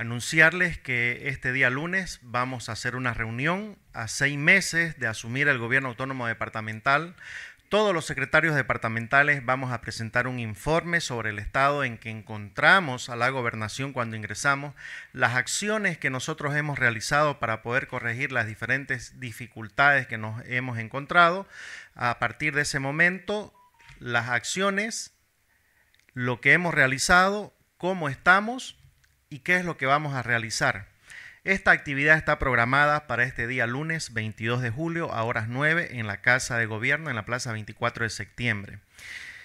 anunciarles que este día lunes vamos a hacer una reunión a seis meses de asumir el gobierno autónomo departamental. Todos los secretarios departamentales vamos a presentar un informe sobre el estado en que encontramos a la gobernación cuando ingresamos, las acciones que nosotros hemos realizado para poder corregir las diferentes dificultades que nos hemos encontrado. A partir de ese momento, las acciones, lo que hemos realizado, cómo estamos y qué es lo que vamos a realizar. Esta actividad está programada para este día lunes 22 de julio a horas 9 en la Casa de Gobierno en la Plaza 24 de septiembre.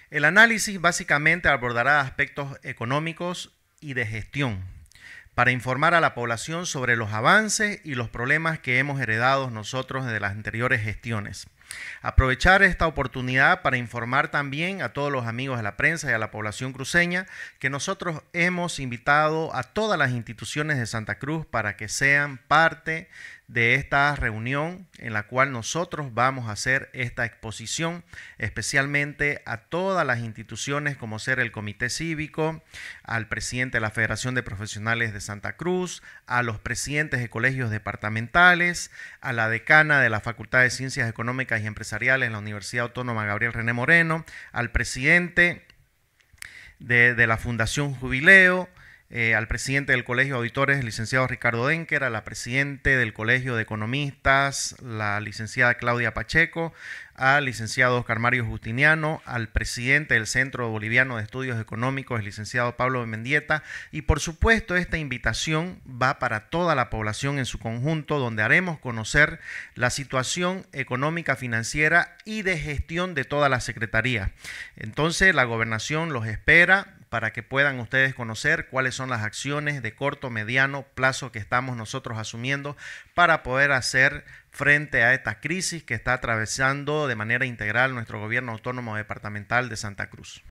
El análisis básicamente abordará aspectos económicos y de gestión, para informar a la población sobre los avances y los problemas que hemos heredado nosotros de las anteriores gestiones. Aprovechar esta oportunidad para informar también a todos los amigos de la prensa y a la población cruceña que nosotros hemos invitado a todas las instituciones de Santa Cruz para que sean parte de esta reunión en la cual nosotros vamos a hacer esta exposición, especialmente a todas las instituciones como ser el Comité Cívico, al presidente de la Federación de Profesionales de Santa Cruz, a los presidentes de colegios departamentales, a la decana de la Facultad de Ciencias Económicas y Empresariales en la Universidad Autónoma Gabriel René Moreno, al presidente de, de la Fundación Jubileo, eh, al presidente del Colegio de Auditores, el licenciado Ricardo Denker, a la presidente del Colegio de Economistas, la licenciada Claudia Pacheco, al licenciado Oscar Mario Justiniano, al presidente del Centro Boliviano de Estudios Económicos, el licenciado Pablo Mendieta, y por supuesto esta invitación va para toda la población en su conjunto, donde haremos conocer la situación económica, financiera y de gestión de toda la Secretaría. Entonces, la gobernación los espera para que puedan ustedes conocer cuáles son las acciones de corto, mediano plazo que estamos nosotros asumiendo para poder hacer frente a esta crisis que está atravesando de manera integral nuestro gobierno autónomo departamental de Santa Cruz.